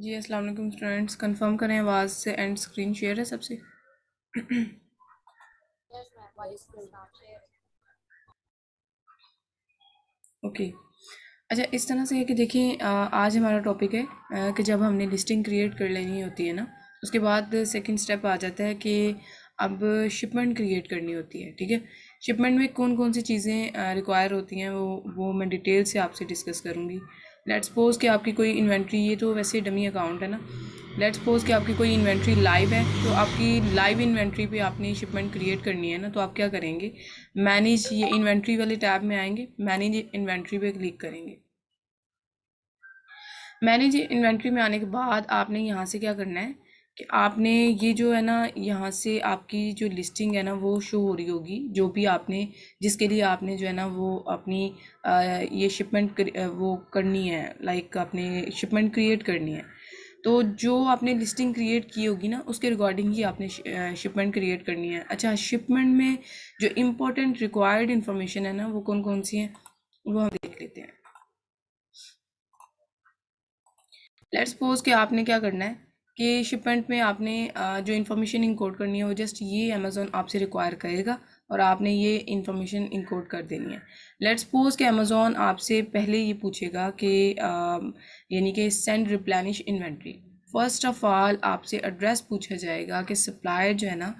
जी अस्सलाम वालेकुम students confirm करें आवाज़ से एंड स्क्रीन शेयर है सबसे ओके okay. अच्छा इस तरह से है कि देखिए आज हमारा टॉपिक है कि जब हमने लिस्टिंग क्रिएट कर लेनी होती है ना उसके बाद सेकंड स्टेप आ जाता है कि अब शिपमेंट क्रिएट करनी होती है ठीक है शिपमेंट में कौन कौन सी चीज़ें रिक्वायर होती हैं वो वो मैं डिटेल से आपसे डिस्कस करूँगी लेट्स सपोज कि आपकी कोई इन्वेंट्री ये तो वैसे डमी अकाउंट है ना लेट्स सपोज कि आपकी कोई इन्वेंट्री लाइव है तो आपकी लाइव इन्वेंट्री पे आपने शिपमेंट क्रिएट करनी है ना तो आप क्या करेंगे मैनेज ये इन्वेंट्री वाले टैब में आएंगे मैनेज इन्वेंट्री पे क्लिक करेंगे मैनेज इन्वेंट्री में आने के बाद आपने यहाँ से क्या करना है कि आपने ये जो है ना यहाँ से आपकी जो लिस्टिंग है ना वो शो हो रही होगी जो भी आपने जिसके लिए आपने जो है ना वो अपनी आ, ये शिपमेंट कर, वो करनी है लाइक आपने शिपमेंट क्रिएट करनी है तो जो आपने लिस्टिंग क्रिएट की होगी ना उसके रिगार्डिंग ही आपने शिपमेंट क्रिएट करनी है अच्छा शिपमेंट में जो इम्पोर्टेंट रिक्वायर्ड इन्फॉर्मेशन है ना वो कौन कौन सी है वो हम देख लेते हैं लेट्स सपोज कि आपने क्या करना है ये शिपमेंट में आपने जो इन्फॉर्मेशन इंकोड करनी है वो जस्ट ये अमेज़ोन आपसे रिक्वायर करेगा और आपने ये इन्फॉर्मेशन इंकोड कर देनी है लेट्स सपोज कि अमेज़ोन आपसे पहले ये पूछेगा कि यानी कि send replenish inventory first of all आपसे एड्रेस पूछा जाएगा कि सप्लायर जो है ना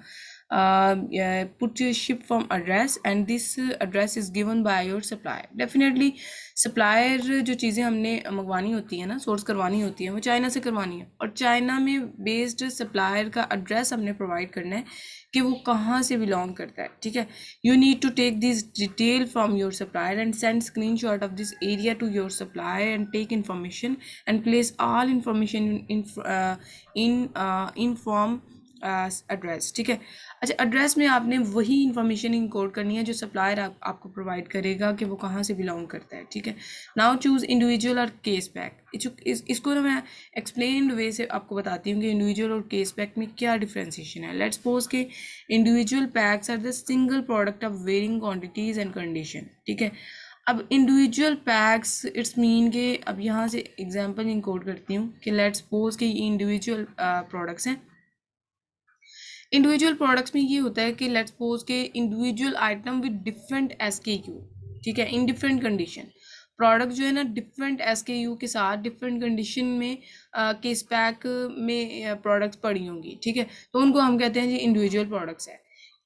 uh, uh, put your ship from address and this uh, address is given by your supplier definitely supplier uh, जो चीज़ें हमने मंगवानी होती है ना सोर्स करवानी होती है वो चाइना से करवानी है और चाइना में बेस्ड सप्लायर का एड्रेस हमने प्रोवाइड करना है कि वो कहाँ से बिलोंग करता है ठीक है you need to take this detail from your supplier and send screen shot of this area to your supplier and take information and place all information in in form address uh, ठीक है अच्छा address में आपने वही information इंकोड करनी है जो supplier आप, आपको प्रोवाइड करेगा कि वो कहाँ से बिलोंग करता है ठीक है नाउ चूज़ इंडिविजुअल और केस पैक इस, इसको ना तो मैं एक्सप्लेन वे से आपको बताती हूँ कि इंडिविजुअल और केस पैक में क्या डिफ्रेंसीशन है लेट्स सपोज के individual packs are the single product of varying quantities and condition ठीक है अब इंडिविजुअल पैक्स इट्स मीन के अब यहाँ से एग्जांपल इंकोड करती हूँ कि लेट्स सपोज के ये इंडिविजुअल प्रोडक्ट्स uh, हैं इंडिविजुअल प्रोडक्ट्स में ये होता है कि लेट्स सपोज के individual item with different S K U ठीक है इन डिफरेंट कंडीशन प्रोडक्ट जो है ना डिफरेंट एस के यू के साथ डिफरेंट कंडीशन में केस पैक में प्रोडक्ट्स पड़ी होंगी ठीक है तो उनको हम कहते हैं जी इंडिविजुअल प्रोडक्ट्स है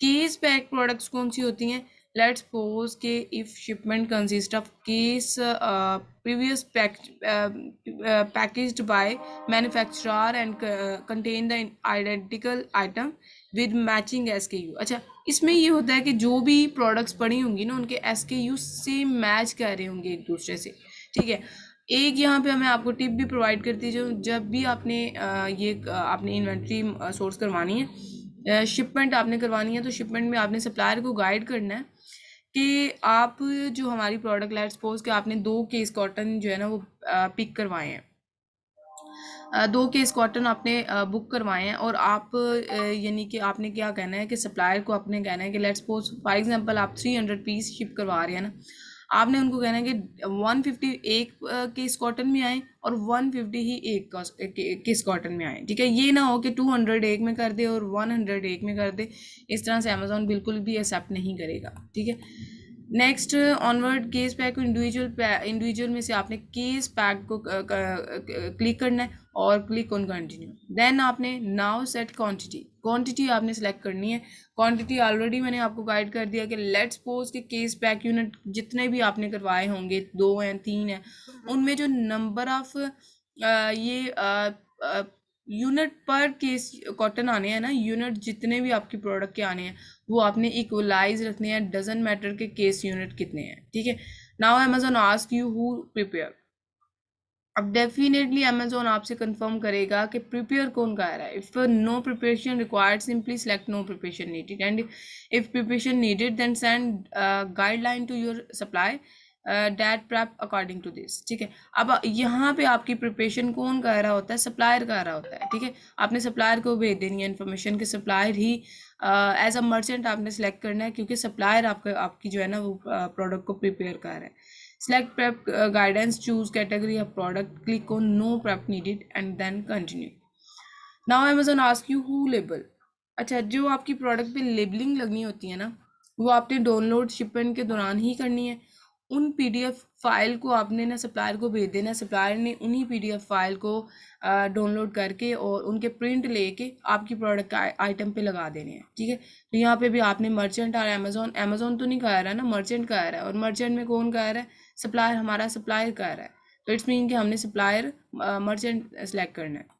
केस पैक प्रोडक्ट्स कौन सी होती हैं लेट्स सपोज के if shipment consist of case previous package by manufacturer and contain the identical item with matching S K U अच्छा इसमें ये होता है कि जो भी प्रोडक्ट्स पड़ी होंगी ना उनके S K you same match कर रहे होंगे एक दूसरे से ठीक है एक यहाँ पे हमें आपको टिप भी प्रोवाइड करती है जो जब भी आपने ये आपने इन्वेंट्री सोर्स करवानी है शिपमेंट आपने करवानी है तो शिपमेंट में आपने सप्लायर को गाइड करना है कि आप जो हमारी प्रोडक्ट लाइट सपोज के आपने दो केस कॉटन जो है ना वो पिक करवाए हैं दो केस कॉटन आपने बुक करवाए हैं और आप यानी कि आपने क्या कहना है कि सप्लायर को आपने कहना है कि लेट्स सपोज फॉर एग्जांपल आप थ्री हंड्रेड पीस शिप करवा रहे हैं ना आपने उनको कहना है कि वन फिफ्टी एक केस कॉटन में आए और वन फिफ्टी ही एक केस कॉटन में आए ठीक है ये ना हो कि टू हंड्रेड एक में कर दे और वन हंड्रेड एक में कर दे इस तरह से अमेजोन बिल्कुल भी एक्सेप्ट नहीं करेगा ठीक है next onward case pack individual individual में से आपने केस पैक को क्लिक करना है और क्लिक ऑन कंटिन्यू देन आपने नाउ सेट क्वांटिटी क्वांटिटी आपने सेलेक्ट करनी है क्वांटिटी ऑलरेडी मैंने आपको गाइड कर दिया कि लेट्स पोज के केस पैक यूनिट जितने भी आपने करवाए होंगे दो हैं तीन हैं उनमें जो नंबर ऑफ ये यूनिट पर केस कॉटन आने हैं ना यूनिट जितने भी आपके प्रोडक्ट के आने हैं वो आपने इक्वलाइज रखने हैं डजन मैटर के केस यूनिट कितने हैं ठीक है now Amazon ask you who prepare अब डेफिनेटली अमेजोन आपसे कंफर्म करेगा कि प्रिपेयर कौन कर रहा है if no preparation required simply select no preparation needed and if preparation needed then send guideline to your supply that prep according to this ठीक है अब यहाँ पे आपकी प्रिपरेशन कौन कह रहा होता है सप्लायर कह रहा होता है ठीक है आपने सप्लायर को भेज देनी है इन्फॉर्मेशन कि सप्लायर ही एज अ मर्चेंट आपने सेलेक्ट करना है क्योंकि सप्लायर आपका आपकी जो है ना वो प्रोडक्ट uh, को प्रिपेयर कर रहा है select prep uh, guidance choose category of product click on no prep needed and then continue now amazon ask you who label अच्छा जो आपकी प्रोडक्ट पे लेबलिंग लगनी होती है ना वो आपने डाउनलोड शिपमेंट के दौरान ही करनी है उन पीडीएफ फाइल को आपने ना सप्लायर को भेज देना सप्लायर ने उन्हीं पीडीएफ फाइल को डाउनलोड करके और उनके प्रिंट लेके आपकी प्रोडक्ट आइटम पे लगा देने हैं ठीक है तो यहाँ पे भी आपने मर्चेंट और अमेजोन अमेजोन तो नहीं कह रहा है ना मर्चेंट कह रहा है और मर्चेंट में कौन कह रहा है सप्लायर हमारा सप्लायर कह रहा है तो इट्स मीन कि हमने सप्लायर मर्चेंट सेलेक्ट करना है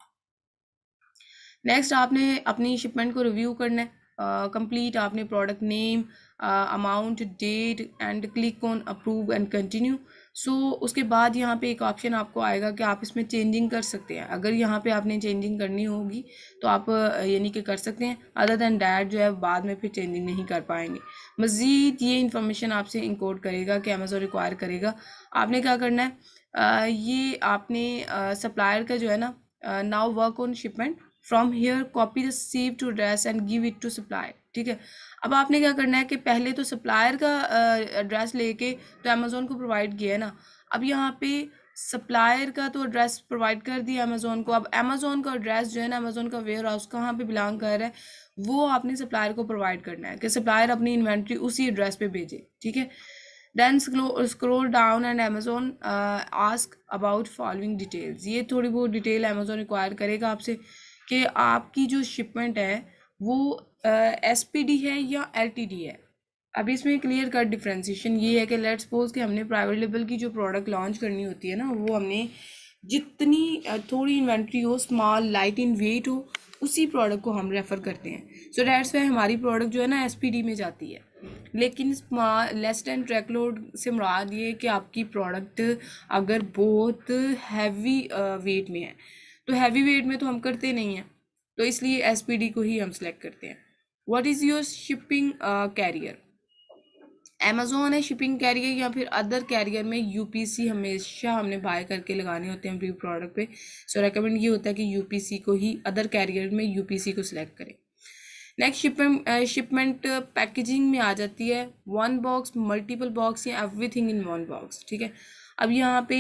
नेक्स्ट आपने अपनी शिपमेंट को रिव्यू करना है कंप्लीट uh, आपने product name amount date and click on approve and continue so उसके बाद यहाँ पे एक ऑप्शन आपको आएगा कि आप इसमें चेंजिंग कर सकते हैं अगर यहाँ पे आपने चेंजिंग करनी होगी तो आप uh, यानी कि कर सकते हैं अदर दैन डैट जो है बाद में फिर चेंजिंग नहीं कर पाएंगे मज़ीद ये इन्फॉर्मेशन आपसे इंकोड करेगा कि अमेज़ोन रिक्वायर करेगा आपने क्या करना है आ, uh, ये आपने सप्लायर का जो है ना now work on shipment from here copy the save to address and give it to supplier ठीक है अब आपने क्या करना है कि पहले तो सप्लायर का एड्रेस लेके तो अमेज़ोन को प्रोवाइड किया है ना अब यहाँ पे सप्लायर का तो एड्रेस प्रोवाइड कर दिया अमेज़ोन को अब अमेज़ोन का एड्रेस जो है ना अमेज़ोन का वेयर हाउस कहाँ पे बिलोंग कर रहा है वो आपने सप्लायर को प्रोवाइड करना है कि सप्लायर अपनी इन्वेंट्री उसी एड्रेस पे भेजे ठीक है then scroll down and Amazon ask about following details ये थोड़ी बहुत डिटेल अमेजोन रिक्वायर करेगा आपसे कि आपकी जो शिपमेंट है वो एस पी डी है या एल टी डी है अब इसमें क्लियर कट डिफ्रेंसीशन ये है कि लेट्स सपोज कि हमने प्राइवेट लेवल की जो प्रोडक्ट लॉन्च करनी होती है ना वो हमने जितनी थोड़ी इन्वेंट्री हो स्मॉल लाइट इन वेट हो उसी प्रोडक्ट को हम रेफ़र करते हैं सो डेट्स वे हमारी प्रोडक्ट जो है ना एस में जाती है लेकिन लेस दैन ट्रैक लोड से मुराद ये कि आपकी प्रोडक्ट अगर बहुत हैवी वेट में है तो हैवी वेट में तो हम करते नहीं हैं तो इसलिए एस को ही हम सेलेक्ट करते हैं what is your shipping carrier Amazon है शिपिंग कैरियर या फिर अदर कैरियर में सी हमेशा हमने बाय करके लगाने होते हैं प्री प्रोडक्ट पे सो रिकमेंड ये होता है कि सी को ही अदर कैरियर में सी को सिलेक्ट करें नेक्स्ट शिपमेंट शिपमेंट पैकेजिंग में आ जाती है वन बॉक्स मल्टीपल बॉक्स या एवरीथिंग इन वन बॉक्स ठीक है अब यहाँ पे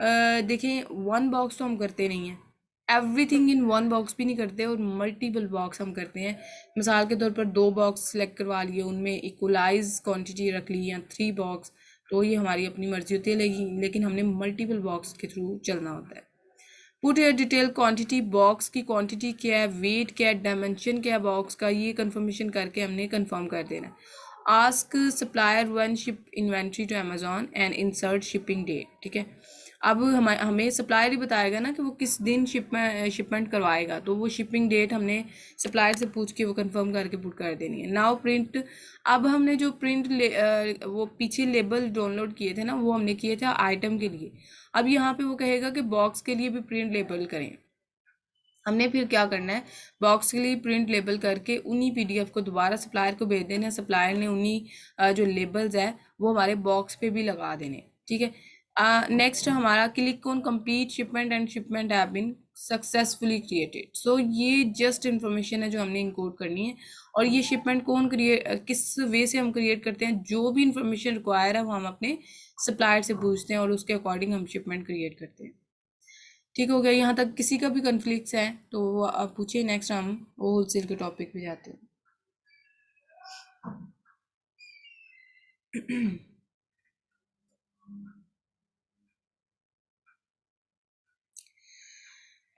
देखें वन बॉक्स तो हम करते नहीं हैं एवरीथिंग इन वन बॉक्स भी नहीं करते और मल्टीपल बॉक्स हम करते हैं मिसाल के तौर पर दो बॉक्स सेलेक्ट करवा लिए उनमें इक्वलाइज क्वांटिटी रख ली या थ्री बॉक्स तो ये हमारी अपनी मर्जी होती है लेकिन लेकिन हमने मल्टीपल बॉक्स के थ्रू चलना होता है put your detail quantity box की क्वांटिटी क्या है वेट क्या है डायमेंशन क्या है बॉक्स का ये कंफर्मेशन करके हमने कंफर्म कर देना ask supplier one ship inventory to Amazon and insert shipping date ठीक है अब हम हमें सप्लायर ही बताएगा ना कि वो किस दिन शिपमेंट शिपमेंट करवाएगा तो वो शिपिंग डेट हमने सप्लायर से पूछ के वो कंफर्म करके बुक कर देनी है नाव प्रिंट अब हमने जो प्रिंट ले, वो पीछे लेबल डाउनलोड किए थे ना वो हमने किए थे आइटम के लिए अब यहाँ पे वो कहेगा कि बॉक्स के लिए भी प्रिंट लेबल करें हमने फिर क्या करना है बॉक्स के लिए प्रिंट लेबल करके उन्हीं पीडीएफ को दोबारा सप्लायर को भेज देना सप्लायर ने उन्हीं जो लेबल्स है वो हमारे बॉक्स पे भी लगा देने ठीक है नेक्स्ट uh, हमारा click on complete shipment and shipment have been successfully created so ये जस्ट इन्फॉर्मेशन है जो हमने इंक्लूड करनी है और ये शिपमेंट कौन क्रिएट uh, किस वे से हम क्रिएट करते हैं जो भी इंफॉर्मेशन रिक्वायर है वो हम अपने सप्लायर से पूछते हैं और उसके अकॉर्डिंग हम शिपमेंट क्रिएट करते हैं ठीक हो गया यहाँ तक किसी का भी कन्फ्लिक्ट है तो आप पूछिए नेक्स्ट हम वो होलसेल के टॉपिक पे जाते हैं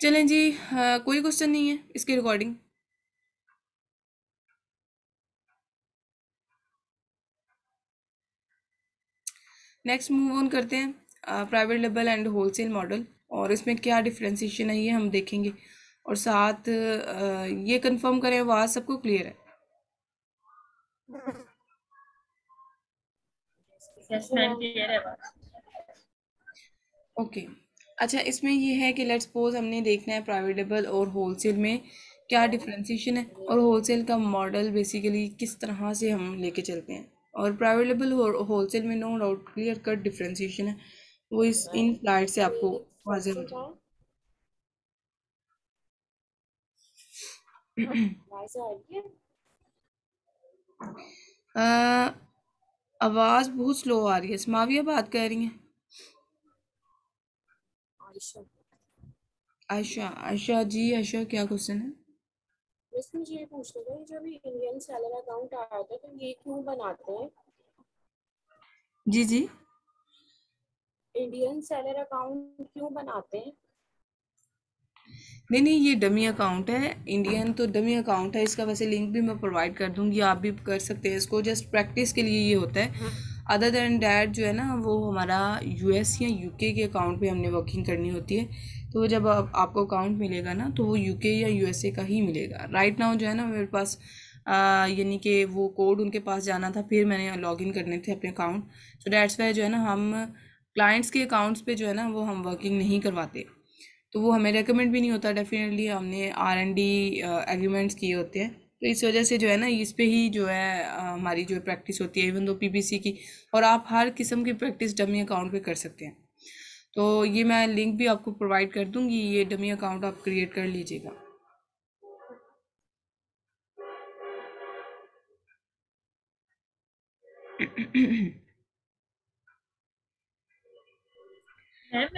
चलें जी आ, कोई क्वेश्चन नहीं है इसकी रिकॉर्डिंग नेक्स्ट मूव ऑन करते हैं private label and wholesale model और इसमें क्या डिफ्रेंसीशन है ये हम देखेंगे और साथ आ, ये कंफर्म करें आवाज़ सबको क्लियर है ओके yes, अच्छा इसमें ये है कि लेट्स सपोज हमने देखना है प्राइवेट और होलसेल में क्या डिफ्रेंसीशन है और होलसेल का मॉडल बेसिकली किस तरह से हम लेके चलते हैं और प्राइवेटेबल और होलसेल में no doubt clear cut differentiation है वो इस इन फ्लाइट से आपको वाजे हो जाए आवाज़ बहुत स्लो आ रही है समाविया बात कर रही हैं आयशा आयशा आयशा जी आयशा क्या क्वेश्चन है इसमें ये पूछना था जो भी इंडियन सैलरी अकाउंट आया था तो ये क्यों बनाते हैं जी जी इंडियन सैलरी अकाउंट क्यों बनाते हैं नहीं नहीं ये डमी अकाउंट है इंडियन तो डमी अकाउंट है इसका वैसे लिंक भी मैं प्रोवाइड कर दूंगी आप भी कर सकते हैं इसको जस्ट प्रैक्टिस के लिए ये होता है हाँ। अदर देन डैट जो है ना वो हमारा यू या यू के अकाउंट पर हमने वर्किंग करनी होती है तो जब आप, आपको अकाउंट मिलेगा ना तो वो यू या यू का ही मिलेगा राइट नाउ जो है ना मेरे पास यानी कि वो कोड उनके पास जाना था फिर मैंने लॉगिन करने थे अपने अकाउंट सो डैट्स वाई जो है ना हम क्लाइंट्स के अकाउंट्स पे जो है ना वो हम वर्किंग नहीं करवाते तो वो हमें रिकमेंड भी नहीं होता डेफिनेटली हमने आर एंड डी एग्रीमेंट्स किए होते हैं तो इस वजह से जो है ना इस पे ही जो है हमारी जो प्रैक्टिस होती है इवन दो पीपीसी की और आप हर किस्म की प्रैक्टिस डमी अकाउंट पे कर सकते हैं तो ये मैं लिंक भी आपको प्रोवाइड कर दूंगी ये डमी अकाउंट आप क्रिएट कर लीजिएगा मैम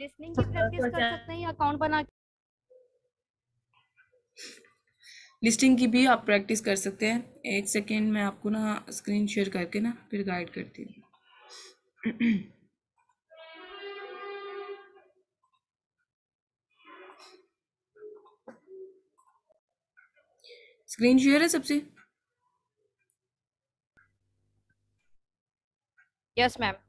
लिसनिंग की प्रैक्टिस कर सकते हैं अकाउंट बना के लिस्टिंग की भी आप प्रैक्टिस कर सकते हैं एक सेकेंड मैं आपको ना स्क्रीन शेयर करके ना फिर गाइड करती हूँ स्क्रीन शेयर है सबसे यस मैम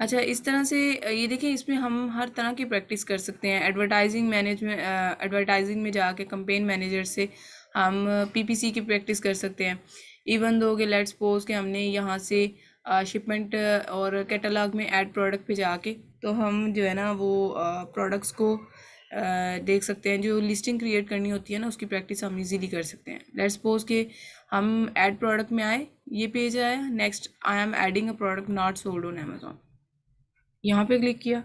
अच्छा इस तरह से ये देखिए इसमें हम हर तरह की प्रैक्टिस कर सकते हैं एडवर्टाइजिंग मैनेजमेंट एडवर्टाइजिंग में जाके कंपेन मैनेजर से हम पीपीसी की प्रैक्टिस कर सकते हैं इवन दो के लेट्स पोज के हमने यहाँ से शिपमेंट और कैटलाग में एड प्रोडक्ट पे जाके तो हम जो है ना वो प्रोडक्ट्स को देख सकते हैं जो लिस्टिंग क्रिएट करनी होती है ना उसकी प्रैक्टिस हम इजीली कर सकते हैं लेट्स सपोज के हम ऐड प्रोडक्ट में आए ये पेज आया next I am adding a product not sold on Amazon यहाँ पे क्लिक किया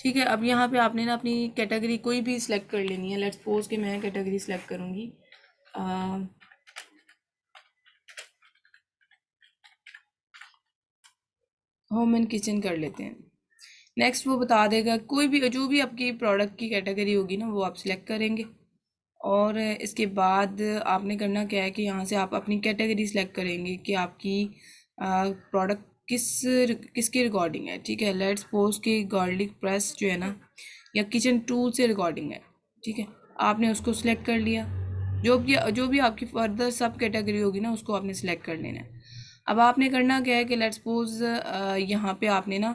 ठीक है अब यहाँ पे आपने ना अपनी कैटेगरी कोई भी सिलेक्ट कर लेनी है लेट्स सपोज कि मैं कैटेगरी सिलेक्ट करूँगी होम एंड किचन कर लेते हैं नेक्स्ट वो बता देगा कोई भी जो भी आपकी प्रोडक्ट की कैटेगरी होगी ना वो आप सिलेक्ट करेंगे और इसके बाद आपने करना क्या है कि यहाँ से आप अपनी कैटेगरी सेलेक्ट करेंगे कि आपकी प्रोडक्ट किस किसके रिकॉर्डिंग है ठीक है लेट्स सपोज कि गार्लिक प्रेस जो है ना या किचन टूल से रिकॉर्डिंग है ठीक है आपने उसको सिलेक्ट कर लिया जो भी जो भी आपकी फर्दर सब कैटेगरी होगी ना उसको आपने सेलेक्ट कर लेना है अब आपने करना क्या है कि लेट्स पोज यहाँ पे आपने ना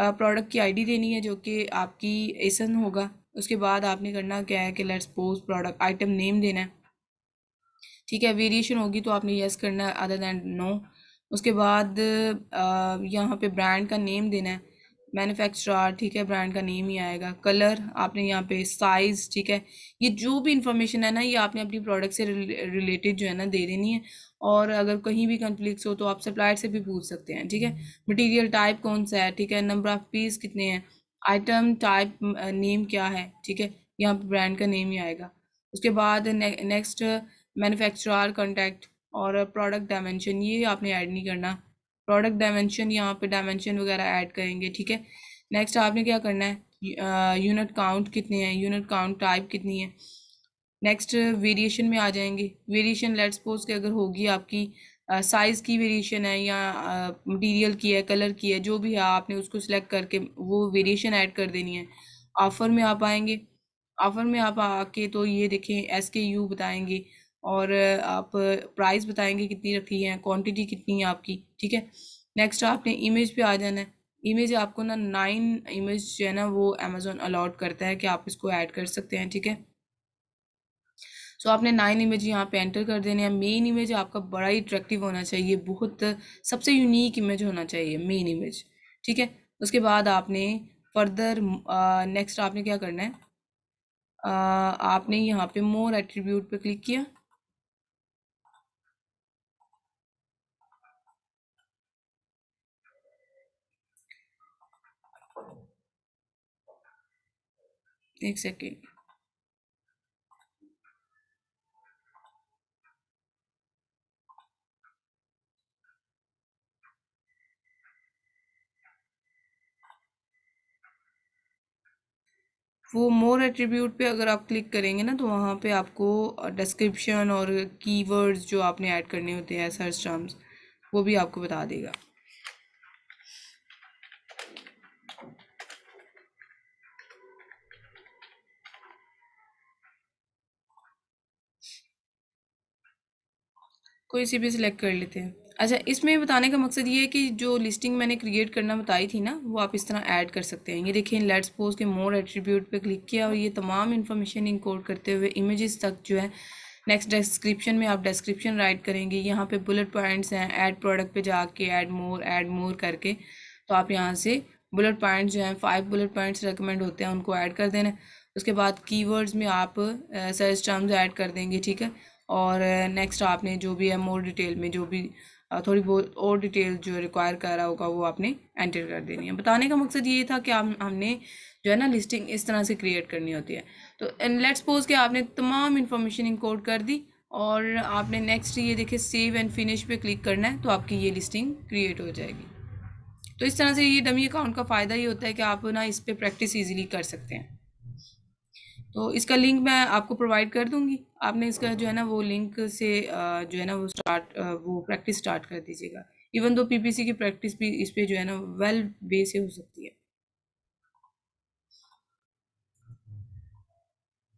प्रोडक्ट की आईडी देनी है जो कि आपकी एसन होगा उसके बाद आपने करना क्या है कि let's suppose product item name देना है ठीक है वेरिएशन होगी तो आपने येस करना है अदर दैन नो उसके बाद यहाँ पे ब्रांड का नेम देना है मैन्युफैक्चरर ठीक है ब्रांड का नेम ही आएगा कलर आपने यहाँ पे साइज़ ठीक है ये जो भी इंफॉर्मेशन है ना ये आपने अपनी प्रोडक्ट से रिलेटेड जो है ना दे देनी है और अगर कहीं भी कंफ्लिक्स हो तो आप सप्लायर से भी पूछ सकते हैं ठीक है मटीरियल हम्म। टाइप कौन सा है ठीक है नंबर ऑफ़ पीस कितने हैं आइटम टाइप नेम क्या है ठीक है यहाँ पर ब्रांड का नेम ही आएगा उसके बाद नेक्स्ट मैन्युफैक्चरर कॉन्टैक्ट और प्रोडक्ट डायमेंशन ये आपने ऐड नहीं करना प्रोडक्ट डायमेंशन यहाँ पे डायमेंशन वगैरह ऐड करेंगे ठीक है नेक्स्ट आपने क्या करना है यूनिट काउंट uh, कितने हैं यूनिट काउंट टाइप कितनी है नेक्स्ट वेरिएशन में आ जाएंगे वेरिएशन लेट्स पोज के अगर होगी आपकी साइज़ की वेरिएशन है या मटेरियल की है कलर की है जो भी है आपने उसको सिलेक्ट करके वो वेरिएशन ऐड कर देनी है ऑफ़र में आप आएंगे ऑफ़र में आप आके तो ये देखें एस के यू बताएंगे और आप प्राइस बताएंगे कितनी रखी है क्वांटिटी कितनी है आपकी ठीक है नेक्स्ट आपने इमेज पे आ जाना है इमेज आपको ना नाइन इमेज जो है ना वो अमेज़ोन अलाउड करता है कि आप इसको ऐड कर सकते हैं ठीक है सो so, आपने नाइन इमेज यहाँ पे एंटर कर देने हैं मेन इमेज आपका बड़ा ही अट्रैक्टिव होना चाहिए बहुत सबसे यूनिक इमेज होना चाहिए मेन इमेज ठीक है उसके बाद आपने फर्दर नेक्स्ट आपने क्या करना है uh, आपने यहाँ पे मोर एट्रीब्यूट पे क्लिक किया एक सेकेंड वो मोर एट्रीब्यूट पे अगर आप क्लिक करेंगे ना तो वहाँ पे आपको डिस्क्रिप्शन और कीवर्ड्स जो आपने ऐड करने होते हैं सर्च टर्म्स वो भी आपको बता देगा कोई सी भी सिलेक्ट कर लेते हैं अच्छा इसमें बताने का मकसद ये है कि जो लिस्टिंग मैंने क्रिएट करना बताई थी ना वो आप इस तरह ऐड कर सकते हैं ये देखिए लेट्स पोज के मोर एट्रीब्यूट पे क्लिक किया और ये तमाम इन्फॉर्मेशन इंकोड करते हुए इमेजेस तक जो है नेक्स्ट डिस्क्रिप्शन में आप डिस्क्रिप्शन राइट करेंगे यहाँ पे बुलेट पॉइंट्स हैं ऐड प्रोडक्ट पे जाके ऐड मोर ऐड मोर करके तो आप यहाँ से बुलेट पॉइंट्स जो हैं फाइव बुलेट पॉइंट्स रिकमेंड होते हैं उनको ऐड कर देना उसके बाद कीवर्ड्स में आप सर्च टर्म्स ऐड कर देंगे ठीक है और नेक्स्ट uh, आपने जो भी है मोर डिटेल में जो भी थोड़ी बहुत और डिटेल जो रिक्वायर कर रहा होगा वो आपने एंटर कर देनी है बताने का मकसद ये था कि आप हमने जो है ना लिस्टिंग इस तरह से क्रिएट करनी होती है तो एंड लेट्स सपोज कि आपने तमाम इन्फॉर्मेशन इंकोड कर दी और आपने नेक्स्ट ये देखे सेव एंड फिनिश पे क्लिक करना है तो आपकी ये लिस्टिंग क्रिएट हो जाएगी तो इस तरह से ये डमी अकाउंट का फ़ायदा ये होता है कि आप ना इस पर प्रैक्टिस ईजिली कर सकते हैं तो इसका लिंक मैं आपको प्रोवाइड कर दूंगी आपने इसका जो है ना वो लिंक से जो है ना वो स्टार्ट वो प्रैक्टिस स्टार्ट कर दीजिएगा इवन दो पीपीसी की प्रैक्टिस भी इस पर जो है ना वेल वे से हो सकती है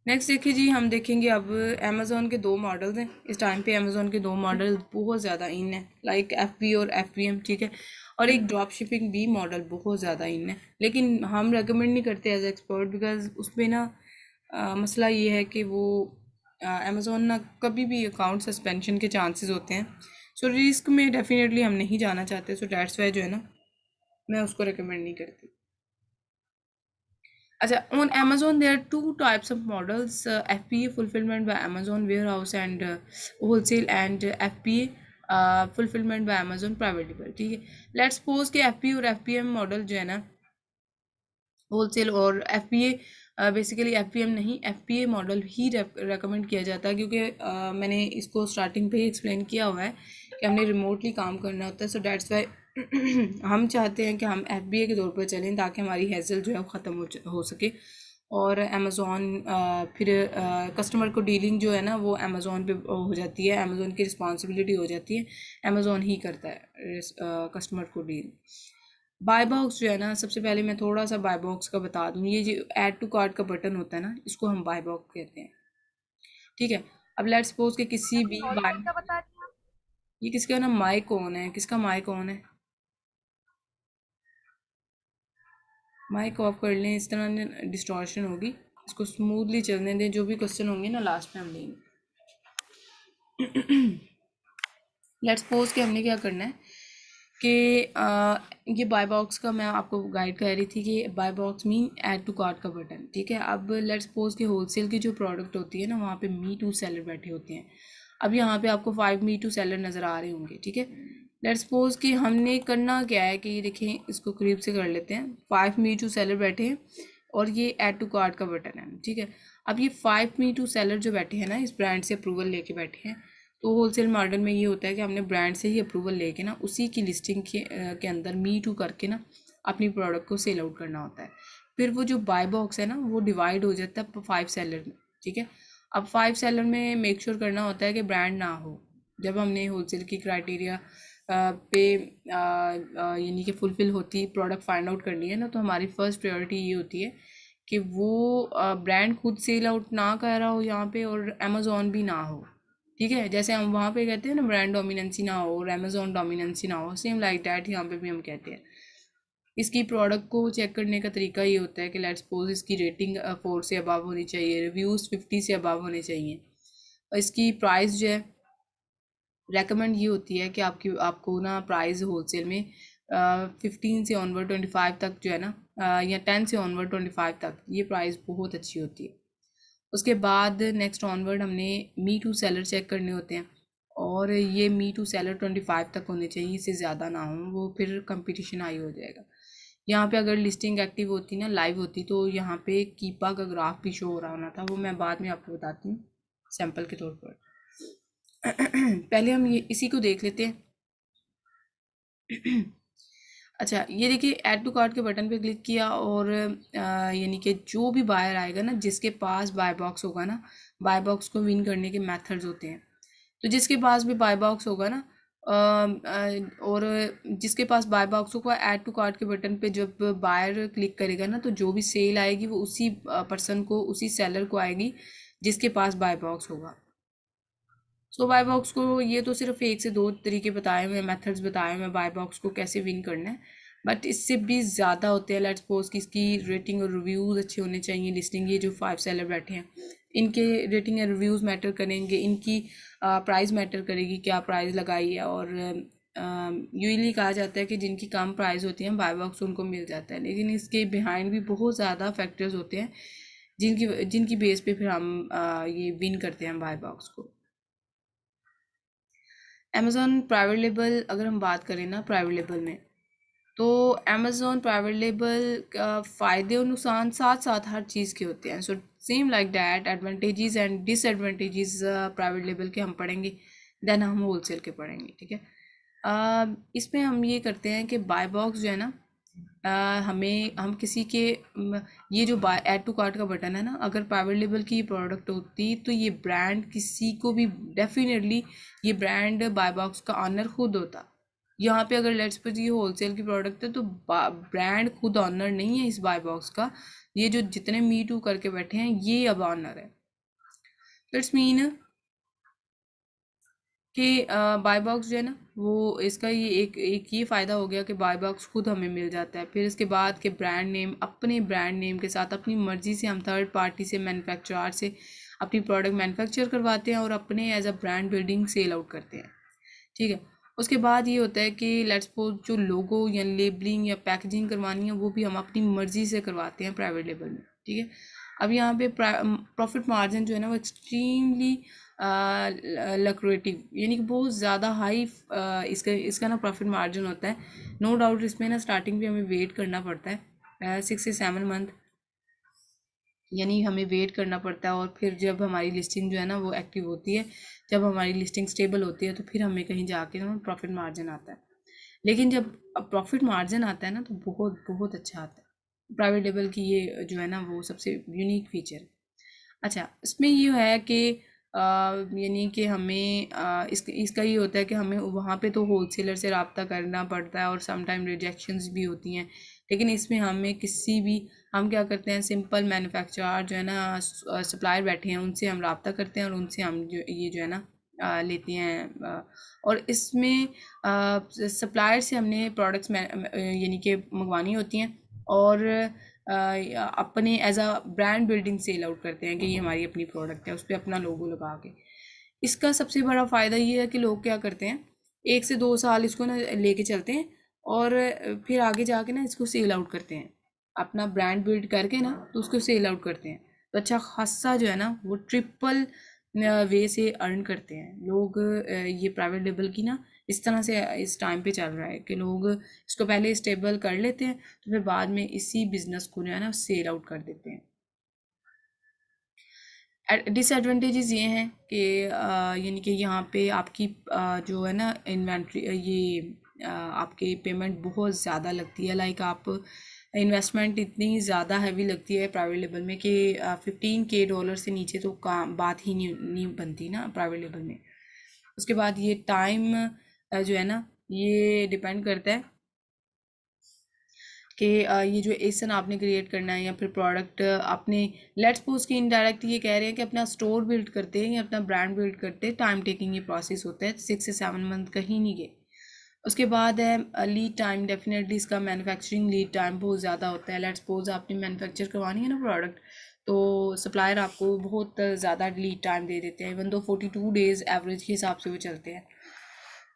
नेक्स्ट देखिए जी हम देखेंगे अब अमेज़ोन के दो मॉडल्स हैं इस टाइम पे अमेज़ोन के दो मॉडल बहुत ज़्यादा इन है लाइक एफ और एफ एम ठीक है और एक ड्रॉप शिपिंग भी मॉडल बहुत ज़्यादा इन है लेकिन हम रेकमेंड नहीं करते एज एक्सपर्ट बिकॉज उसमें ना आ, मसला ये है कि वो अमेज़ोन ना कभी भी अकाउंट सस्पेंशन के चांसेस होते हैं सो so, रिस्क में डेफिनेटली हम नहीं जाना चाहते सो डैट्स वाई जो है ना मैं उसको रिकमेंड नहीं करती अच्छा on Amazon there are two types of models F P A fulfilment by Amazon warehouse and wholesale and F P A fulfilment by Amazon private label ठीक है लेट्स सपोज के F P और F P M model जो है ना wholesale और F P A basically F नहीं F model ही रेकमेंड किया जाता है क्योंकि uh, मैंने इसको स्टार्टिंग पे ही एक्सप्लेन किया हुआ है कि हमने रिमोटली काम करना होता है सो डैट्स वाई हम चाहते हैं कि हम एफ के तौर पर चलें ताकि हमारी हैजल जो है वो ख़त्म हो हो सके और अमेज़ोन फिर कस्टमर को डीलिंग जो है ना वो अमेज़ोन पे हो जाती है अमेज़ोन की रिस्पांसिबिलिटी हो जाती है अमेज़ोन ही करता है कस्टमर को डील बाय बॉक्स जो है ना सबसे पहले मैं थोड़ा सा बाय बॉक्स का बता दूँ ये जो ऐड टू कार्ड का बटन होता है ना इसको हम बाय बॉक्स कहते हैं ठीक है अब लेट सपोज के किसी भी बाय ये किसका ना माइक ऑन है किसका माइक ऑन है माइक ऑफ कर लें इस तरह डिस्टॉर्शन होगी इसको स्मूथली चलने दें जो भी क्वेश्चन होंगे ना लास्ट में हम लेंगे लेट्स सपोज के हमने क्या करना है कि ये बाय बॉक्स का मैं आपको गाइड कर रही थी कि buy box mean add to cart का बटन ठीक है अब लेट्स के होल होलसेल की जो प्रोडक्ट होती है ना वहाँ पे मी टू सेलर बैठे होते हैं अब यहाँ पे आपको फाइव मी टू सेलर नज़र आ रहे होंगे ठीक है लेट्स सपोज कि हमने करना क्या है कि ये देखें इसको करीब से कर लेते हैं फाइव मी टू सेलर बैठे हैं और ये ऐड टू कार्ट का बटन है ठीक है अब ये फाइव मी टू सेलर जो बैठे हैं ना इस ब्रांड से अप्रूवल लेके बैठे हैं तो होलसेल मॉडल में ये होता है कि हमने ब्रांड से ही अप्रूवल लेके ना उसी की लिस्टिंग के, के अंदर मी टू करके ना अपनी प्रोडक्ट को सेल आउट करना होता है फिर वो जो बाय बॉक्स है ना वो डिवाइड हो जाता है फाइव सेलर में ठीक है अब फाइव सेलर में मेक श्योर sure करना होता है कि ब्रांड ना हो जब हमने होलसेल की क्राइटेरिया पे यानी कि फुलफ़िल होती प्रोडक्ट फाइंड आउट करनी है ना तो हमारी फ़र्स्ट प्रायोरिटी ये होती है कि वो ब्रांड खुद सेल आउट ना कर रहा हो यहाँ पे और अमेज़ोन भी ना हो ठीक है जैसे हम वहाँ पे कहते हैं ना ब्रांड डोमिनेंसी ना हो और अमेजोन डोमिनेंसी ना हो सेम लाइक डैट यहाँ पे भी हम कहते हैं इसकी प्रोडक्ट को चेक करने का तरीका ये होता है कि लेट्स सपोज इसकी रेटिंग फोर से अबव होनी चाहिए रिव्यूज़ फिफ्टी से अबव होने चाहिए और इसकी प्राइस जो है रेकमेंड ये होती है कि आपकी आपको ना प्राइस होलसेल में फिफ्टीन से ऑनवर्ड ट्वेंटी फाइव तक जो है ना या टेन से ऑनवर्ड ट्वेंटी फाइव तक ये प्राइस बहुत अच्छी होती है उसके बाद नेक्स्ट ऑनवर्ड हमने मी टू सेलर चेक करने होते हैं और ये me too seller twenty five तक होने चाहिए इससे ज़्यादा ना हो वो फिर कंपटीशन हाई हो जाएगा यहाँ पे अगर लिस्टिंग एक्टिव होती ना लाइव होती तो यहाँ पे कीपा का ग्राफ भी शो हो रहा होना था वो मैं बाद में आपको बताती हूँ सैम्पल के तौर पर पहले हम ये इसी को देख लेते हैं अच्छा ये देखिए ऐड टू कार्ट के बटन पे क्लिक किया और यानी कि जो भी बायर आएगा ना जिसके पास बाय बॉक्स होगा ना बाय बॉक्स को विन करने के मेथड्स होते हैं तो जिसके पास भी बाय बॉक्स होगा ना और जिसके पास बाय बॉक्स होगा ऐड टू कार्ट के बटन पे जब बायर क्लिक करेगा ना तो जो भी सेल आएगी वो उसी पर्सन को उसी सेलर को आएगी जिसके पास बाय बॉक्स होगा सो बाय बॉक्स को ये तो सिर्फ एक से दो तरीके बताए हुए मेथड्स बताए हुए बाय बॉक्स को कैसे विन करना है बट इससे भी ज़्यादा होते हैं लेट्स सपोज कि इसकी रेटिंग और रिव्यूज़ अच्छे होने चाहिए लिस्टिंग ये जो फाइव सेलर बैठे हैं इनके रेटिंग या रिव्यूज़ मैटर करेंगे इनकी प्राइस मैटर करेगी क्या प्राइस लगाई है और यूजली कहा जाता है कि जिनकी कम प्राइस होती है बायबॉक्स बॉक्स उनको मिल जाता है लेकिन इसके बिहाइंड भी बहुत ज़्यादा फैक्टर्स होते हैं जिनकी जिनकी बेस पे फिर हम आ, ये विन करते हैं बायबॉक्स बॉक्स को अमेज़ोन प्राइवेट लेबल अगर हम बात करें ना प्राइवेट लेबल में तो अमेज़ोन प्राइवेट लेबल का फ़ायदे और नुकसान साथ साथ हर चीज़ के होते हैं so same like that advantages and disadvantages private label के हम पढ़ेंगे देन हम होलसेल के पढ़ेंगे ठीक है uh, इसमें हम ये करते हैं कि बाय बॉक्स जो है ना आ, हमें हम किसी के ये जो ऐड टू कार्ट का बटन है ना अगर प्राइवेट लेबल की प्रोडक्ट होती तो ये ब्रांड किसी को भी डेफिनेटली ये ब्रांड बाय बॉक्स का ऑनर खुद होता यहाँ पे अगर लेट्स पर ये होलसेल की प्रोडक्ट है तो ब्रांड खुद ऑनर नहीं है इस बाय बॉक्स का ये जो जितने मी टू करके बैठे हैं ये अब ऑनर है इट्स मीन कि बाय बॉक्स जो है ना वो इसका ये एक एक ये फ़ायदा हो गया कि बाय बॉक्स खुद हमें मिल जाता है फिर इसके बाद के ब्रांड नेम अपने ब्रांड नेम के साथ अपनी मर्ज़ी से हम थर्ड पार्टी से मैन्युफैक्चरर से अपनी प्रोडक्ट मैन्युफैक्चर करवाते हैं और अपने as a brand building sell out करते हैं ठीक है उसके बाद ये होता है कि लेट्स सपोज जो लोगो या लेबलिंग या पैकेजिंग करवानी है वो भी हम अपनी मर्ज़ी से करवाते हैं प्राइवेट लेबल में ठीक है अब यहाँ पे प्रॉफिट मार्जिन जो है ना वो एक्सट्रीमली लक्रेटिव यानी कि बहुत ज़्यादा हाई इसका इसका ना प्रॉफिट मार्जिन होता है नो no डाउट इसमें ना स्टार्टिंग भी हमें वेट करना पड़ता है सिक्स से सेवन मंथ यानी हमें वेट करना पड़ता है और फिर जब हमारी लिस्टिंग जो है ना वो एक्टिव होती है जब हमारी लिस्टिंग स्टेबल होती है तो फिर हमें कहीं जाके ना प्रॉफिट मार्जिन आता है लेकिन जब प्रॉफिट मार्जिन आता है ना तो बहुत बहुत अच्छा आता है प्राइवेट लेवल की ये जो है ना वो सबसे यूनिक फीचर अच्छा इसमें ये है कि यानी कि हमें इस इसका ये होता है कि हमें वहाँ पे तो होल सेलर से रबता करना पड़ता है और समटाइम रिजेक्शंस भी होती हैं लेकिन इसमें हमें किसी भी हम क्या करते हैं सिंपल मैन्युफैक्चरर जो है ना सप्लायर बैठे हैं उनसे हम रबता करते हैं और उनसे हम जो ये जो है ना लेते हैं और इसमें सप्लायर से हमने प्रोडक्ट्स यानी कि मंगवानी होती हैं और अपने as uh brand building sell out करते हैं कि ये हमारी अपनी प्रोडक्ट है उस पर अपना लोगो लगा के इसका सबसे बड़ा फ़ायदा ये है कि लोग क्या करते हैं एक से दो साल इसको ना लेके चलते हैं और फिर आगे जाके ना इसको सेल आउट करते हैं अपना ब्रांड बिल्ड करके ना तो उसको सेल आउट करते हैं तो अच्छा खासा जो है ना वो ट्रिपल वे से अर्न करते हैं लोग ये प्राइवेट लेबल की ना इस तरह से इस टाइम पे चल रहा है कि लोग इसको पहले स्टेबल कर लेते हैं तो फिर बाद में इसी बिजनेस को जो है ना सेल आउट कर देते हैं डिसएडवांटेजेस ये हैं कि यानी कि यहाँ पे आपकी आ, जो है ना इन्वेंट्री ये आ, आपके पेमेंट बहुत ज़्यादा लगती है लाइक आप इन्वेस्टमेंट इतनी ज़्यादा हैवी लगती है प्राइवेट लेबल में कि फिफ्टीन के डॉलर से नीचे तो काम बात ही नहीं नहीं बनती ना प्राइवेट लेबल में उसके बाद ये टाइम जो है ना ये डिपेंड करता है कि ये जो एसन आपने क्रिएट करना है या फिर प्रोडक्ट आपने लेट्स पोज की इनडायरेक्ट ये कह रहे हैं कि अपना स्टोर बिल्ड करते हैं या अपना ब्रांड बिल्ड करते हैं टाइम टेकिंग ये प्रोसेस होता है सिक्स से सेवन मंथ कहीं नहीं गए उसके बाद है लीड टाइम डेफिनेटली इसका मैन्युफैक्चरिंग लीड टाइम बहुत ज़्यादा होता है लेट्स पोज आपने मैनुफेक्चर करवानी है ना प्रोडक्ट तो सप्लायर आपको बहुत ज़्यादा लीड टाइम दे देते हैं even though forty two days average के हिसाब से वो चलते हैं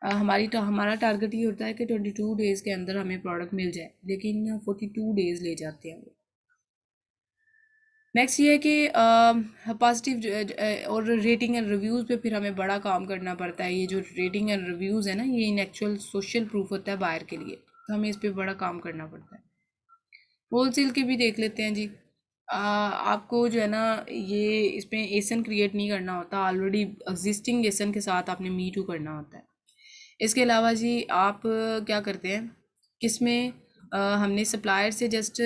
हमारी तो हमारा टारगेट ये होता है कि ट्वेंटी टू डेज़ के अंदर हमें प्रोडक्ट मिल जाए लेकिन फोर्टी टू डेज़ ले जाते हैं वो नेक्स्ट ये है कि पॉजिटिव और रेटिंग एंड रिव्यूज़ पे फिर हमें बड़ा काम करना पड़ता है ये जो रेटिंग एंड रिव्यूज़ है ना ये इन एक्चुअल सोशल प्रूफ होता है बायर के लिए तो हमें इस पर बड़ा काम करना पड़ता है होल सेल के भी देख लेते हैं जी आ, आपको जो है ना ये इसमें एसन क्रिएट नहीं करना होता ऑलरेडी एग्जिस्टिंग एसन के साथ आपने मी टू करना होता है इसके अलावा जी आप क्या करते हैं किस में आ, हमने सप्लायर से जस्ट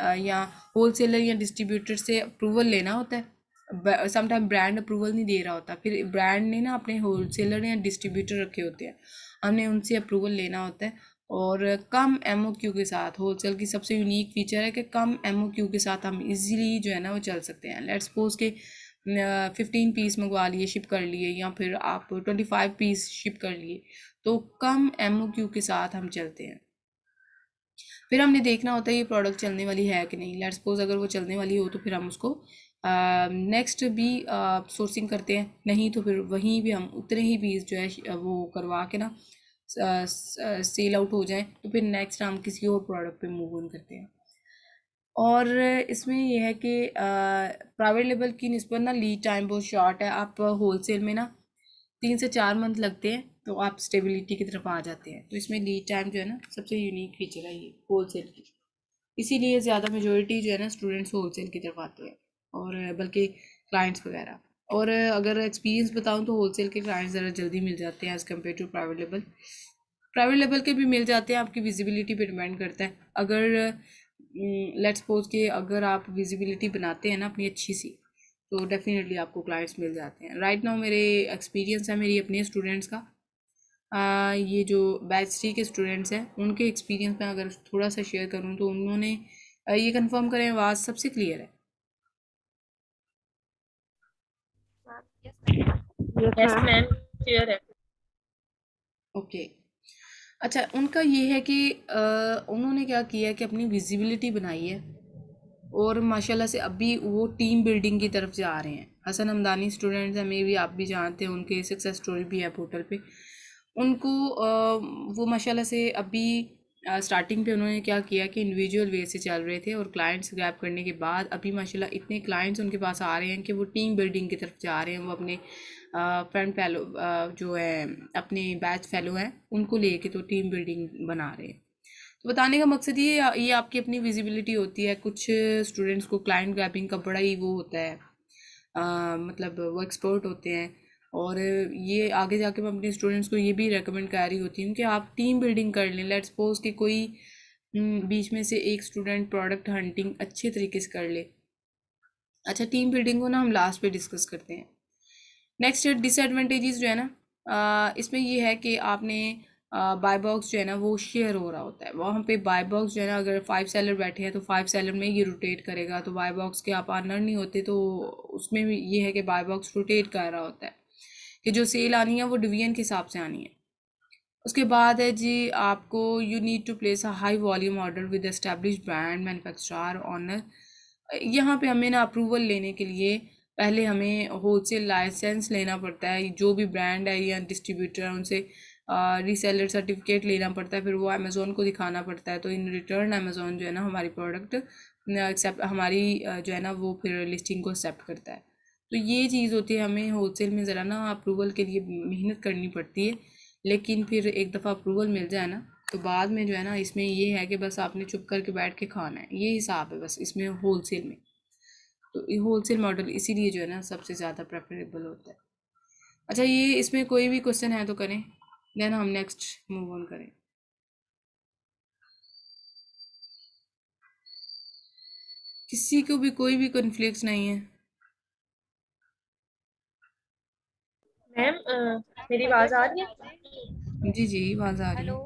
आ, या होल सेलर या डिस्ट्रीब्यूटर से अप्रूवल लेना होता है समटाइम ब्रांड अप्रूवल नहीं दे रहा होता फिर ब्रांड ने ना अपने होल सेलर या डिस्ट्रीब्यूटर रखे होते हैं हमने उनसे अप्रूवल लेना होता है और कम एम के साथ होलसेल की सबसे यूनिक फीचर है कि कम एम के साथ हम इजीली जो है ना वो चल सकते हैं लेट्स सपोज के फिफ्टीन पीस मंगवा लिए शिप कर लिए या फिर आप ट्वेंटी फाइव पीस शिप कर लिए तो कम एम क्यू के साथ हम चलते हैं फिर हमने देखना होता है ये प्रोडक्ट चलने वाली है कि नहीं लेट सपोज अगर वो चलने वाली हो तो फिर हम उसको नेक्स्ट भी सोर्सिंग करते हैं नहीं तो फिर वहीं भी हम उतने ही पीस जो है वो करवा के ना सेल आउट हो जाए तो फिर नेक्स्ट हम किसी और प्रोडक्ट पे मूव ऑन करते हैं और इसमें यह है कि प्राइवेट लेबल की नस्बत ना लीड टाइम बहुत शॉर्ट है आप होल सेल में ना तीन से चार मंथ लगते हैं तो आप स्टेबिलिटी की तरफ आ जाते हैं तो इसमें लीड टाइम जो है ना सबसे यूनिक फीचर है ये होल सेल की इसीलिए ज़्यादा मेजोरिटी जो है ना स्टूडेंट्स होल सेल की तरफ आते हैं और बल्कि क्लाइंट्स वगैरह और अगर एक्सपीरियंस बताऊँ तो होलसेल के क्लाइंट्स ज़रा जल्दी मिल जाते हैं as compare to private level private level के भी मिल जाते हैं आपकी विजिबिलिटी पर डिपेंड करता है अगर लेट्स mm, सपोज कि अगर आप विजिबिलिटी बनाते हैं ना अपनी अच्छी सी तो डेफिनेटली आपको क्लाइंट्स मिल जाते हैं राइट right नाउ मेरे एक्सपीरियंस है मेरी अपने स्टूडेंट्स का आ, ये जो बैच थ्री के स्टूडेंट्स हैं उनके एक्सपीरियंस में अगर थोड़ा सा शेयर करूँ तो उन्होंने ये कन्फर्म करें आवाज़ सबसे क्लियर है ओके yes, क्लियर है ओके अच्छा उनका ये है कि आ, उन्होंने क्या किया है कि अपनी विजिबिलिटी बनाई है और माशाल्लाह से अभी वो टीम बिल्डिंग की तरफ जा रहे हैं हसन हमदानी स्टूडेंट्स हैं मे भी आप भी जानते हैं उनके सक्सेस स्टोरी भी है पोर्टल पे उनको आ, वो माशाल्लाह से अभी आ, स्टार्टिंग पे उन्होंने क्या किया कि इंडिविजुअल वे से चल रहे थे और क्लाइंट्स ग्रैप करने के बाद अभी माशाल्लाह इतने क्लाइंट्स उनके पास आ रहे हैं कि वो टीम बिल्डिंग की तरफ जा रहे हैं वो अपने फ्रेंड फैलो जो है अपने बैच फैलो हैं उनको लेके तो टीम बिल्डिंग बना रहे हैं तो बताने का मकसद ये ये आपकी अपनी विजिबिलिटी होती है कुछ स्टूडेंट्स को क्लाइंट ग्रैपिंग का बड़ा ही वो होता है आ, मतलब वो एक्सपर्ट होते हैं और ये आगे जाके मैं अपने स्टूडेंट्स को ये भी रेकमेंड कर रही होती हूँ कि आप टीम बिल्डिंग कर लें लेट्स सपोज कि कोई हम्म, बीच में से एक स्टूडेंट प्रोडक्ट हंटिंग अच्छे तरीके से कर ले अच्छा टीम बिल्डिंग को ना हम लास्ट पे डिस्कस करते हैं नेक्स्ट डिसएडवांटेजेस जो है ना इसमें ये है कि आपने बाय बॉक्स जो है ना वो शेयर हो रहा होता है वहाँ पे बाय बॉक्स जो है ना अगर फाइव सेलर बैठे हैं तो फाइव सेलर में ये रोटेट करेगा तो बाय बॉक्स के आप आनर नहीं होते तो उसमें भी ये है कि बाय बॉक्स रोटेट कर रहा होता है कि जो सेल आनी है वो डिवीजन के हिसाब से आनी है उसके बाद है जी आपको you need to place a high volume order with establish brand manufacturer owner यहाँ पे हमें ना अप्रूवल लेने के लिए पहले हमें होलसेल लाइसेंस लेना पड़ता है जो भी ब्रांड है या डिस्ट्रीब्यूटर है उनसे रीसेलर सर्टिफिकेट लेना पड़ता है फिर वो अमेज़ोन को दिखाना पड़ता है तो इन रिटर्न अमेज़ोन जो है ना हमारी प्रोडक्ट एक्सेप्ट हमारी जो है ना वो फिर लिस्टिंग को एक्सेप्ट करता है तो ये चीज़ होती है हमें होलसेल में ज़रा ना अप्रूवल के लिए मेहनत करनी पड़ती है लेकिन फिर एक दफ़ा अप्रूवल मिल जाए ना तो बाद में जो है ना इसमें ये है कि बस आपने चुप करके बैठ के खाना है ये हिसाब है बस इसमें होलसेल में तो ये होलसेल मॉडल इसीलिए जो है ना सबसे ज़्यादा प्रेफरेबल होता है अच्छा ये इसमें कोई भी क्वेश्चन है तो करें देन हम नेक्स्ट मूव ऑन करें किसी को भी कोई भी कॉन्फ्लिक्ट नहीं है मैम मेरी आवाज आ रही है जी जी आवाज आ रही है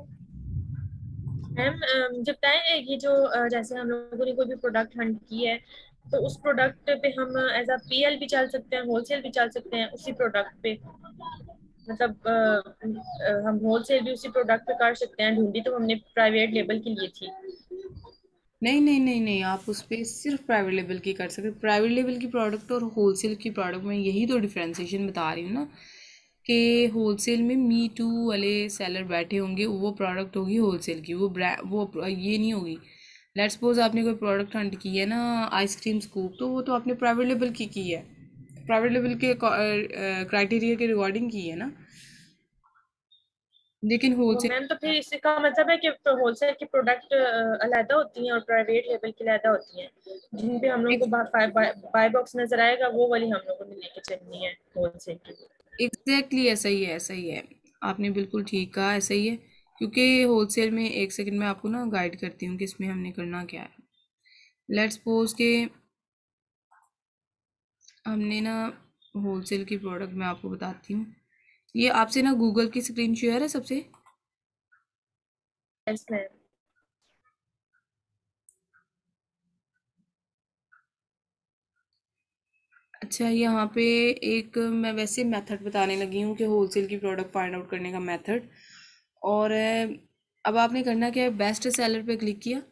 मैम मुझे बताएं ये जो जैसे हम लोगों ने कोई भी प्रोडक्ट हंट की है तो उस प्रोडक्ट पे हम एज अ पी एल भी चल सकते हैं होलसेल भी चल सकते हैं उसी प्रोडक्ट पे मतलब uh, uh, हम होलसेल भी उसी प्रोडक्ट पे कर सकते हैं ढूंढी तो हमने प्राइवेट लेबल के लिए थी नहीं नहीं नहीं नहीं आप उस पर सिर्फ प्राइवेट लेबल की कर सकते प्राइवेट लेबल की प्रोडक्ट और होलसेल की प्रोडक्ट में यही तो डिफ्रेंसीशन बता रही हूँ ना कि होलसेल में मी टू वाले सेलर बैठे होंगे वो प्रोडक्ट होगी होलसेल की वो ब्रा वो ये नहीं होगी लेट सपोज आपने कोई प्रोडक्ट हंट की है ना आइसक्रीम स्कूप तो वो तो आपने प्राइवेट लेवल की की है प्राइवेट लेवल के क्राइटेरिया के रिगार्डिंग की है ना लेकिन होलसेल तो फिर इसका मतलब है कि तो होलसेल की प्रोडक्ट अलग होती हैं और प्राइवेट लेवल की अलग होती हैं जिन पे हम लोग को बाय बॉक्स नजर आएगा वो वाली हम लोग को लेके चलनी है होलसेल की एग्जैक्टली exactly ऐसा ही है ऐसा ही है आपने बिल्कुल ठीक कहा ऐसा ही है क्योंकि होलसेल में एक सेकंड में आपको ना गाइड करती हूँ कि इसमें हमने करना क्या है लेट्स सपोज के हमने ना होलसेल की प्रोडक्ट मैं आपको बताती हूँ ये आपसे ना गूगल की स्क्रीन शेयर है सबसे yes, अच्छा यहाँ पे एक मैं वैसे मेथड बताने लगी हूँ कि होलसेल की प्रोडक्ट फाइंड आउट करने का मेथड और अब आपने करना क्या है बेस्ट सेलर पे क्लिक किया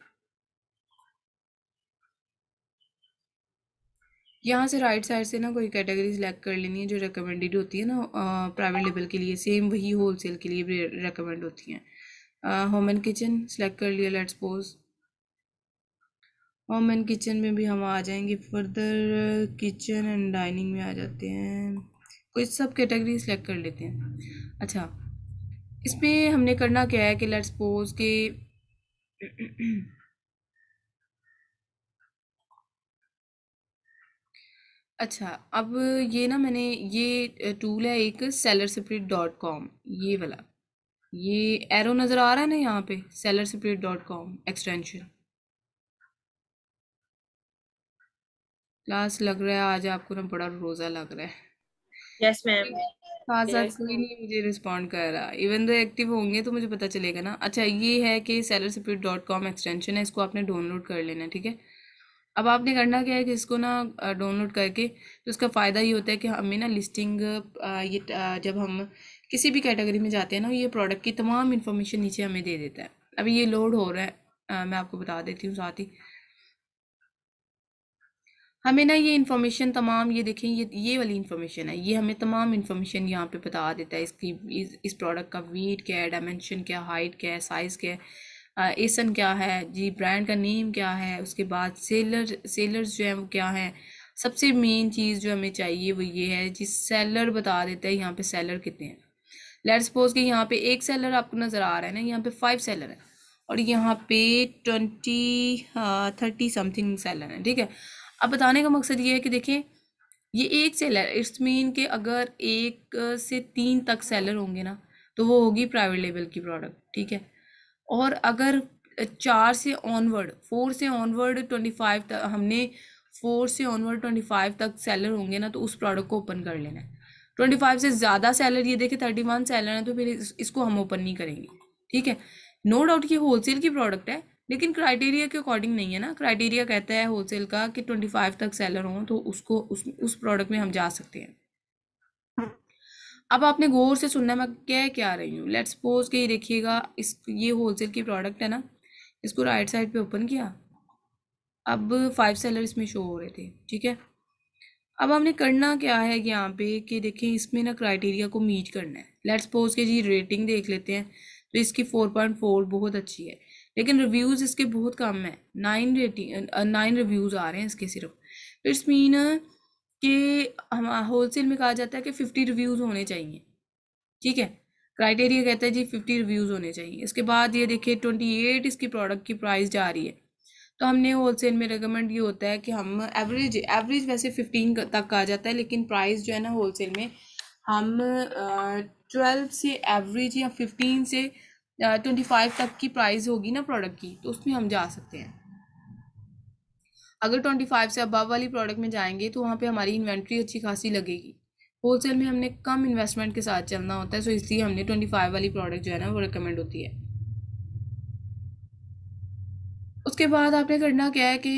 यहाँ से राइट साइड से ना कोई कैटेगरी सेलेक्ट कर लेनी है जो रिकमेंडेड होती है ना प्राइवेट लेवल के लिए सेम वही होलसेल के लिए भी रिकमेंड होती हैं होम एंड किचन सेलेक्ट कर लिया let suppose home and kitchen में भी हम आ जाएंगे फर्दर किचन एंड डाइनिंग में आ जाते हैं कुछ सब कैटेगरी सेलेक्ट कर लेते हैं अच्छा इस पर हमने करना क्या है कि लेट्स सपोज के अच्छा अब ये ना मैंने ये टूल है एक सेलर सप्रेट डॉट कॉम ये वाला ये एरो नज़र आ रहा है ना यहाँ पे seller sprite dot com extension class लग रहा है आज आपको ना बड़ा रोज़ा लग रहा है यस yes, मैम हाँ सर कोई नहीं मुझे रिस्पॉन्ड कर रहा इवन दो एक्टिव होंगे तो मुझे पता चलेगा ना अच्छा ये है कि seller sprite dot com extension है इसको आपने डाउनलोड कर लेना ठीक है अब आपने करना क्या है कि इसको ना डाउनलोड करके तो उसका फ़ायदा ये होता है कि हमें ना लिस्टिंग ये जब हम किसी भी कैटेगरी में जाते हैं ना ये प्रोडक्ट की तमाम इन्फॉर्मेशन नीचे हमें दे देता है अभी ये लोड हो रहा है मैं आपको बता देती हूँ साथ ही हमें ना ये इन्फॉर्मेशन तमाम ये देखें ये ये वाली इन्फॉर्मेशन है ये हमें तमाम इन्फॉर्मेशन यहाँ पे बता देता है इसकी इस, इस प्रोडक्ट का वेट क्या है डायमेंशन क्या हाइट क्या है साइज़ क्या है एसन क्या है जी ब्रांड का नेम क्या है उसके बाद सेलर सेलर्स जो हैं वो क्या हैं सबसे मेन चीज़ जो हमें चाहिए वो ये है जी सेलर बता देता है यहाँ पर सेलर कितने हैं लेट सपोज कि यहाँ पर एक सेलर आपको नज़र आ रहा है ना यहाँ पर फाइव सेलर है और यहाँ पे ट्वेंटी थर्टी समथिंग सेलर है ठीक है अब बताने का मकसद ये है कि देखें ये एक सेलर इट्स मीन के अगर एक से तीन तक सेलर होंगे ना तो वो होगी प्राइवेट लेवल की प्रोडक्ट ठीक है और अगर चार से ऑनवर्ड फोर से ऑनवर्ड ट्वेंटी फाइव तक हमने फोर से ऑनवर्ड ट्वेंटी फाइव तक सेलर होंगे ना तो उस प्रोडक्ट को ओपन कर लेना है ट्वेंटी फाइव से ज़्यादा सेलर ये देखें थर्टी वन सेलर है तो फिर इसको हम ओपन नहीं करेंगे ठीक है नो डाउट ये होलसेल की प्रोडक्ट है लेकिन क्राइटेरिया के अकॉर्डिंग नहीं है ना क्राइटेरिया कहता है होलसेल का कि ट्वेंटी फाइव तक सेलर हो तो उसको उस उस प्रोडक्ट में हम जा सकते हैं अब आपने गौर से सुनना मैं क्या क्या रही हूँ लेट्स सपोज ये देखिएगा इस ये होलसेल की प्रोडक्ट है ना इसको राइट साइड पे ओपन किया अब फाइव सेलर इसमें शो हो रहे थे ठीक है अब हमने करना क्या है यहाँ पे कि देखें इसमें ना क्राइटेरिया को मीट करना है लेट्स सपोज के जी रेटिंग देख लेते हैं तो इसकी फोर पॉइंट फोर बहुत अच्छी है लेकिन रिव्यूज़ इसके बहुत कम है नाइन रेटिंग नाइन रिव्यूज़ आ रहे हैं इसके सिर्फ इट्स मीन के हम होलसेल में कहा जाता है कि फिफ्टी रिव्यूज़ होने चाहिए ठीक है क्राइटेरिया कहता है जी फिफ्टी रिव्यूज़ होने चाहिए इसके बाद ये देखिए ट्वेंटी एट इसकी प्रोडक्ट की प्राइस जा रही है तो हमने होलसेल में रिकमेंड ये होता है कि हम एवरेज एवरेज वैसे फिफ्टीन तक आ जाता है लेकिन प्राइस जो है ना होलसेल में हम ट्वेल्व से एवरेज या फिफ्टीन से ट्वेंटी फाइव तक की प्राइस होगी ना प्रोडक्ट की तो उसमें हम जा सकते हैं अगर ट्वेंटी फाइव से अबव वाली प्रोडक्ट में जाएंगे तो वहाँ पे हमारी इन्वेंट्री अच्छी खासी लगेगी होलसेल में हमने कम इन्वेस्टमेंट के साथ चलना होता है सो तो इसलिए हमने ट्वेंटी फाइव वाली प्रोडक्ट जो है ना वो रिकमेंड होती है उसके बाद आपने करना क्या है कि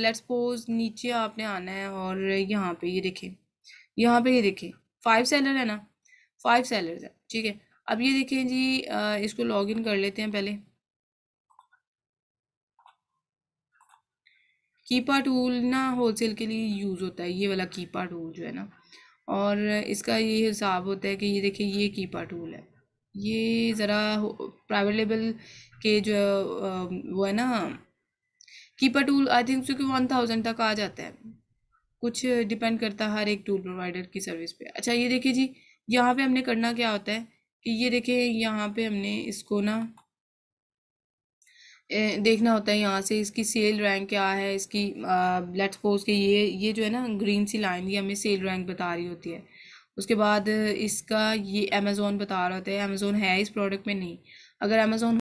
लेट्स सपोज नीचे आपने आना है और यहाँ पे ये देखें यहाँ पे ये देखें फाइव सेलर है ना फाइव सेलर है ठीक है अब ये देखें जी इसको इसको लॉगिन कर लेते हैं पहले कीपा टूल ना होलसेल के लिए यूज़ होता है ये वाला कीपा टूल जो है ना और इसका ये हिसाब होता है कि ये देखिए ये कीपा टूल है ये ज़रा प्राइवेट लेबल के जो वो है ना कीपा टूल आई थिंक क्योंकि वन थाउजेंड तक आ जाता है कुछ डिपेंड करता है हर एक टूल प्रोवाइडर की सर्विस पे अच्छा ये देखिए जी यहाँ पे हमने करना क्या होता है ये देखिए यहाँ पे हमने इसको ना देखना होता है यहाँ से इसकी सेल रैंक क्या है इसकी लेट सपोज के ये ये जो है ना ग्रीन सी लाइन ये हमें सेल रैंक बता रही होती है उसके बाद इसका ये अमेज़ोन बता रहा होता है अमेज़ोन है इस प्रोडक्ट में नहीं अगर अमेज़ोन